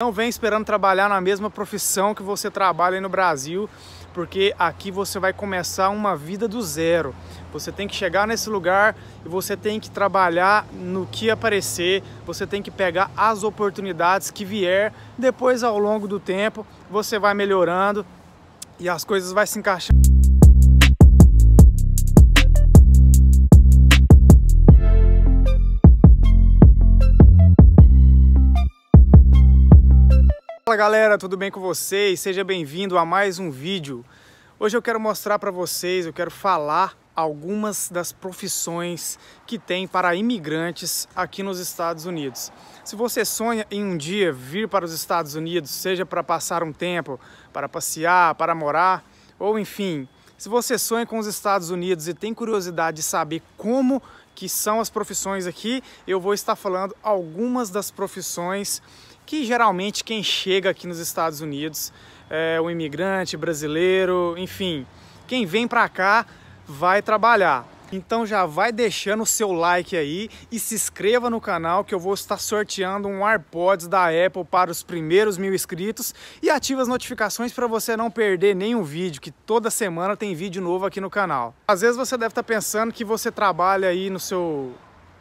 Não vem esperando trabalhar na mesma profissão que você trabalha aí no Brasil, porque aqui você vai começar uma vida do zero. Você tem que chegar nesse lugar e você tem que trabalhar no que aparecer, você tem que pegar as oportunidades que vier. Depois, ao longo do tempo, você vai melhorando e as coisas vão se encaixando. galera, tudo bem com vocês? Seja bem-vindo a mais um vídeo. Hoje eu quero mostrar para vocês, eu quero falar algumas das profissões que tem para imigrantes aqui nos Estados Unidos. Se você sonha em um dia vir para os Estados Unidos, seja para passar um tempo, para passear, para morar, ou enfim, se você sonha com os Estados Unidos e tem curiosidade de saber como que são as profissões aqui, eu vou estar falando algumas das profissões que geralmente quem chega aqui nos Estados Unidos é o imigrante brasileiro, enfim, quem vem para cá vai trabalhar. Então já vai deixando o seu like aí e se inscreva no canal que eu vou estar sorteando um AirPods da Apple para os primeiros mil inscritos e ative as notificações para você não perder nenhum vídeo, que toda semana tem vídeo novo aqui no canal. Às vezes você deve estar pensando que você trabalha aí no seu,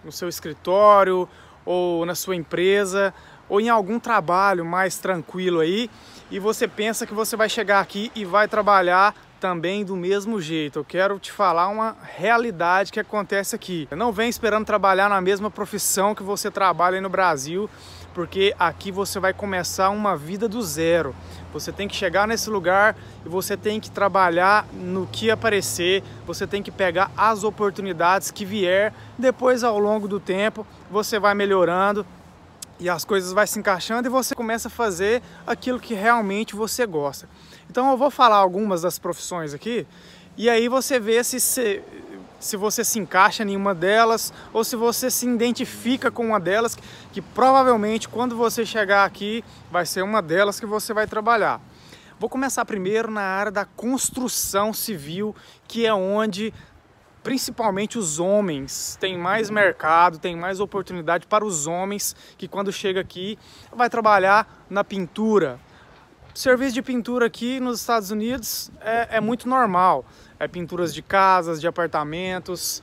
no seu escritório ou na sua empresa ou em algum trabalho mais tranquilo aí e você pensa que você vai chegar aqui e vai trabalhar também do mesmo jeito. Eu quero te falar uma realidade que acontece aqui. Não vem esperando trabalhar na mesma profissão que você trabalha no Brasil, porque aqui você vai começar uma vida do zero. Você tem que chegar nesse lugar e você tem que trabalhar no que aparecer, você tem que pegar as oportunidades que vier. Depois, ao longo do tempo, você vai melhorando e as coisas vai se encaixando e você começa a fazer aquilo que realmente você gosta. Então eu vou falar algumas das profissões aqui e aí você vê se, se, se você se encaixa em uma delas ou se você se identifica com uma delas, que, que provavelmente quando você chegar aqui vai ser uma delas que você vai trabalhar. Vou começar primeiro na área da construção civil, que é onde principalmente os homens, têm mais mercado, tem mais oportunidade para os homens que quando chega aqui vai trabalhar na pintura. Serviço de pintura aqui nos Estados Unidos é, é muito normal. É pinturas de casas, de apartamentos,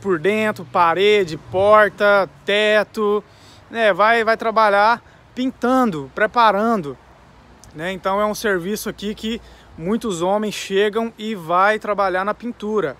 por dentro, parede, porta, teto. Né? Vai, vai trabalhar pintando, preparando. Né? Então é um serviço aqui que muitos homens chegam e vai trabalhar na pintura.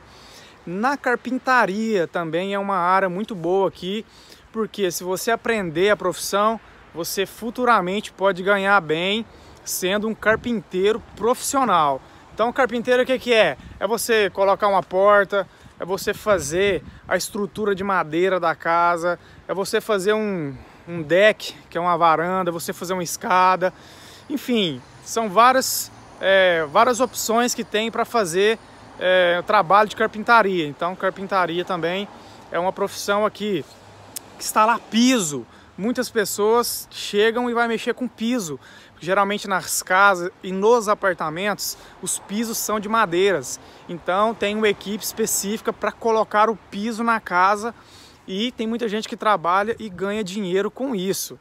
Na carpintaria também é uma área muito boa aqui, porque se você aprender a profissão, você futuramente pode ganhar bem sendo um carpinteiro profissional. Então, carpinteiro o que, que é? É você colocar uma porta, é você fazer a estrutura de madeira da casa, é você fazer um, um deck, que é uma varanda, é você fazer uma escada. Enfim, são várias, é, várias opções que tem para fazer é, trabalho de carpintaria. Então, carpintaria também é uma profissão aqui que está lá piso. Muitas pessoas chegam e vai mexer com piso. Geralmente nas casas e nos apartamentos, os pisos são de madeiras. Então, tem uma equipe específica para colocar o piso na casa e tem muita gente que trabalha e ganha dinheiro com isso,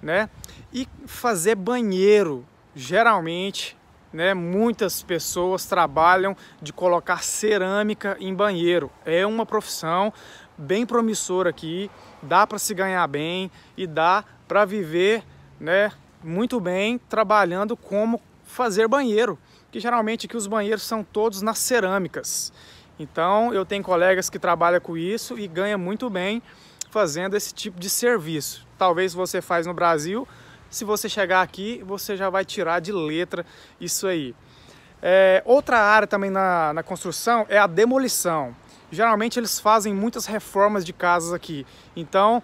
né? E fazer banheiro geralmente né? Muitas pessoas trabalham de colocar cerâmica em banheiro. É uma profissão bem promissora aqui, dá para se ganhar bem e dá para viver, né, muito bem trabalhando como fazer banheiro, que geralmente que os banheiros são todos nas cerâmicas. Então, eu tenho colegas que trabalham com isso e ganha muito bem fazendo esse tipo de serviço. Talvez você faz no Brasil, se você chegar aqui, você já vai tirar de letra isso aí. É, outra área também na, na construção é a demolição. Geralmente eles fazem muitas reformas de casas aqui. Então,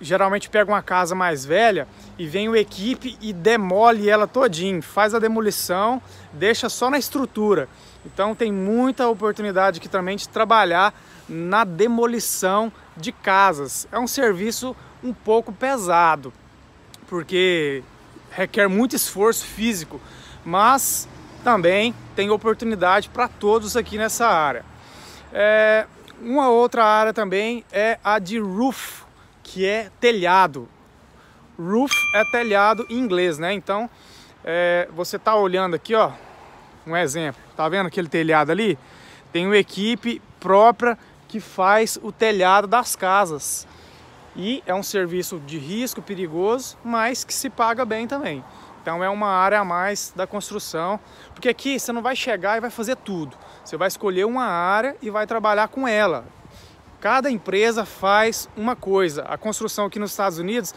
geralmente pega uma casa mais velha e vem o equipe e demole ela todinho, faz a demolição, deixa só na estrutura. Então tem muita oportunidade aqui também de trabalhar na demolição de casas. É um serviço um pouco pesado, porque requer muito esforço físico, mas também tem oportunidade para todos aqui nessa área. É, uma outra área também é a de roof, que é telhado. Roof é telhado em inglês, né? Então, é, você está olhando aqui, ó, um exemplo. Tá vendo aquele telhado ali? Tem uma equipe própria que faz o telhado das casas. E é um serviço de risco perigoso, mas que se paga bem também. Então é uma área a mais da construção, porque aqui você não vai chegar e vai fazer tudo. Você vai escolher uma área e vai trabalhar com ela. Cada empresa faz uma coisa. A construção aqui nos Estados Unidos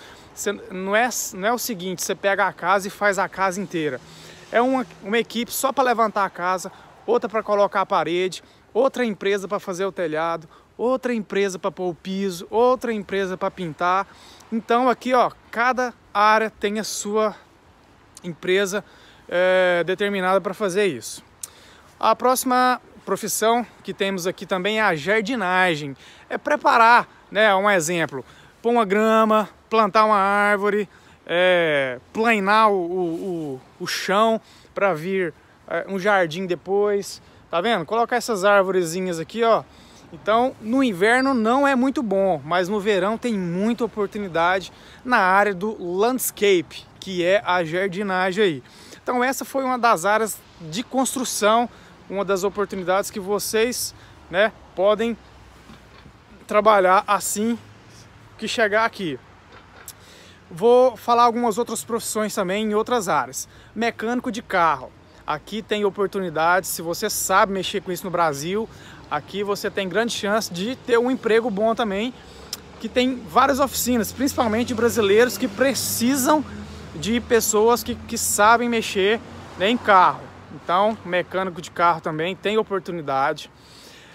não, é, não é o seguinte: você pega a casa e faz a casa inteira. É uma, uma equipe só para levantar a casa, outra para colocar a parede, outra empresa para fazer o telhado, outra empresa para pôr o piso, outra empresa para pintar. Então aqui, ó, cada área tem a sua empresa é, determinada para fazer isso. A próxima profissão que temos aqui também é a jardinagem. É preparar, né, um exemplo, pôr uma grama, plantar uma árvore, é, eh, planear o, o, o chão para vir eh, um jardim depois. Tá vendo? Colocar essas árvorezinhas aqui, ó. Então, no inverno não é muito bom, mas no verão tem muita oportunidade na área do landscape, que é a jardinagem aí. Então, essa foi uma das áreas de construção, uma das oportunidades que vocês, né, podem trabalhar assim que chegar aqui. Vou falar algumas outras profissões também em outras áreas. Mecânico de carro. Aqui tem oportunidades, se você sabe mexer com isso no Brasil, Aqui você tem grande chance de ter um emprego bom também, que tem várias oficinas, principalmente brasileiros que precisam de pessoas que, que sabem mexer né, em carro. Então, mecânico de carro também tem oportunidade.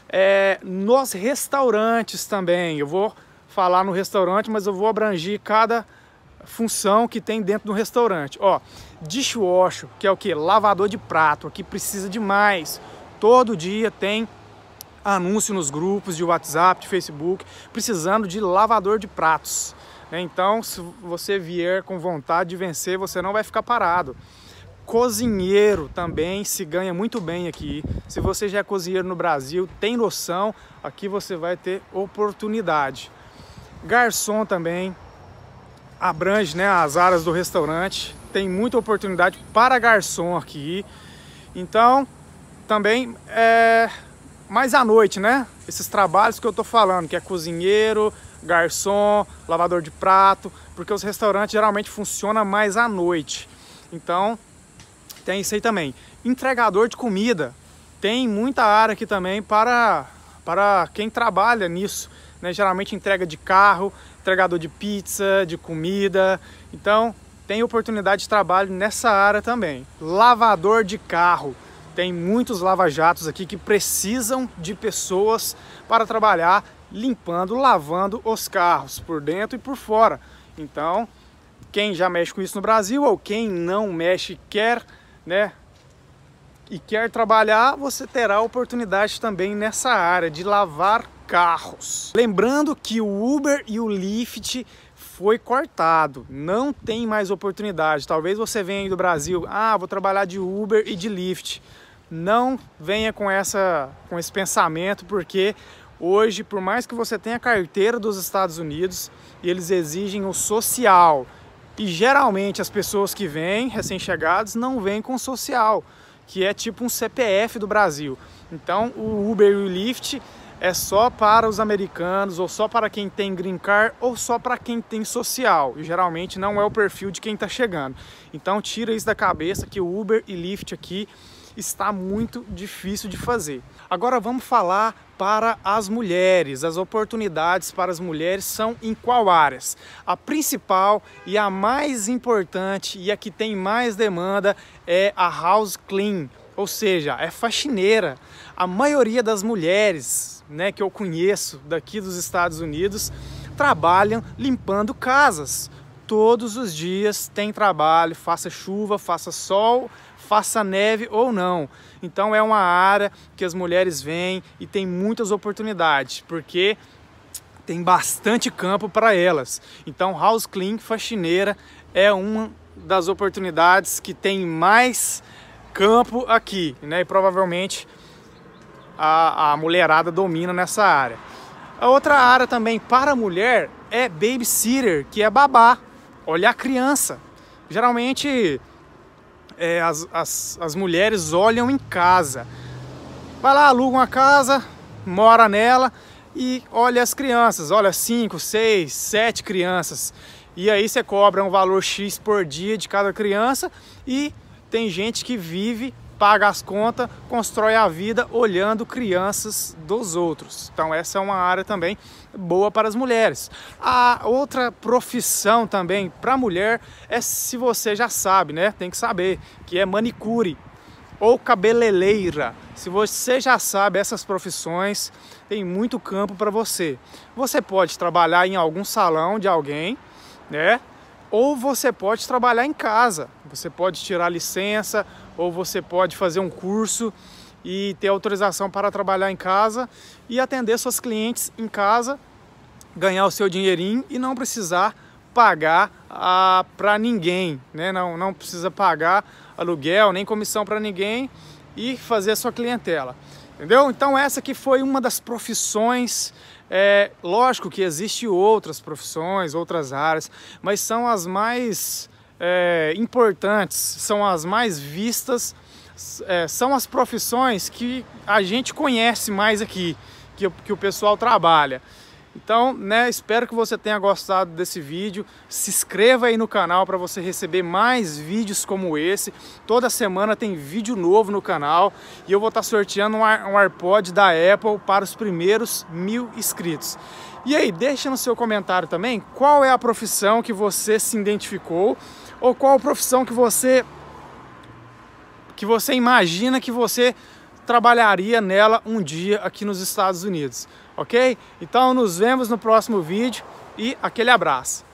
É, nos restaurantes também, eu vou falar no restaurante, mas eu vou abranger cada função que tem dentro do restaurante. Ó, dishwasher, que é o que? Lavador de prato, aqui precisa demais. Todo dia tem anúncio nos grupos de WhatsApp, de Facebook, precisando de lavador de pratos. Né? Então, se você vier com vontade de vencer, você não vai ficar parado. Cozinheiro também se ganha muito bem aqui. Se você já é cozinheiro no Brasil, tem noção, aqui você vai ter oportunidade. Garçom também abrange né, as áreas do restaurante, tem muita oportunidade para garçom aqui. Então, também é, mais à noite, né? Esses trabalhos que eu tô falando, que é cozinheiro, garçom, lavador de prato, porque os restaurantes geralmente funcionam mais à noite. Então, tem isso aí também. Entregador de comida. Tem muita área aqui também para, para quem trabalha nisso. Né? Geralmente entrega de carro, entregador de pizza, de comida. Então, tem oportunidade de trabalho nessa área também. Lavador de carro. Tem muitos lava-jatos aqui que precisam de pessoas para trabalhar limpando, lavando os carros por dentro e por fora. Então, quem já mexe com isso no Brasil ou quem não mexe quer, né, e quer trabalhar, você terá oportunidade também nessa área de lavar carros. Lembrando que o Uber e o Lyft foi cortado, não tem mais oportunidade. Talvez você venha do Brasil, ah, vou trabalhar de Uber e de Lyft. Não venha com essa com esse pensamento, porque hoje, por mais que você tenha carteira dos Estados Unidos, eles exigem o social. E geralmente as pessoas que vêm, recém-chegados, não vêm com social, que é tipo um CPF do Brasil. Então, o Uber e o Lyft é só para os americanos, ou só para quem tem green card, ou só para quem tem social. E geralmente não é o perfil de quem está chegando. Então tira isso da cabeça que o Uber e Lyft aqui está muito difícil de fazer. Agora vamos falar para as mulheres. As oportunidades para as mulheres são em qual áreas? A principal e a mais importante e a que tem mais demanda é a house clean ou seja, é faxineira. A maioria das mulheres né, que eu conheço daqui dos Estados Unidos trabalham limpando casas. Todos os dias tem trabalho, faça chuva, faça sol, faça neve ou não. Então é uma área que as mulheres vêm e tem muitas oportunidades, porque tem bastante campo para elas. Então house clean, faxineira é uma das oportunidades que tem mais campo aqui, né? E provavelmente a, a mulherada domina nessa área. A outra área também para mulher é babysitter, que é babá, olhar criança. Geralmente é, as, as, as mulheres olham em casa. Vai lá, aluga uma casa, mora nela e olha as crianças, olha 5, 6, 7 crianças. E aí você cobra um valor X por dia de cada criança e tem gente que vive, paga as contas, constrói a vida olhando crianças dos outros. Então essa é uma área também boa para as mulheres. A outra profissão também para mulher é se você já sabe, né? Tem que saber que é manicure ou cabeleireira. Se você já sabe essas profissões, tem muito campo para você. Você pode trabalhar em algum salão de alguém, né? ou você pode trabalhar em casa. Você pode tirar licença ou você pode fazer um curso e ter autorização para trabalhar em casa e atender suas clientes em casa, ganhar o seu dinheirinho e não precisar pagar ah, para ninguém, né? Não, não precisa pagar aluguel nem comissão para ninguém e fazer a sua clientela, entendeu? Então essa que foi uma das profissões é, lógico que existem outras profissões, outras áreas, mas são as mais é, importantes, são as mais vistas, é, são as profissões que a gente conhece mais aqui, que, que o pessoal trabalha. Então, né, espero que você tenha gostado desse vídeo. Se inscreva aí no canal para você receber mais vídeos como esse. Toda semana tem vídeo novo no canal e eu vou estar tá sorteando um, um AirPod da Apple para os primeiros mil inscritos. E aí, deixa no seu comentário também qual é a profissão que você se identificou ou qual profissão que você que você imagina que você trabalharia nela um dia aqui nos Estados Unidos, ok? Então nos vemos no próximo vídeo e aquele abraço!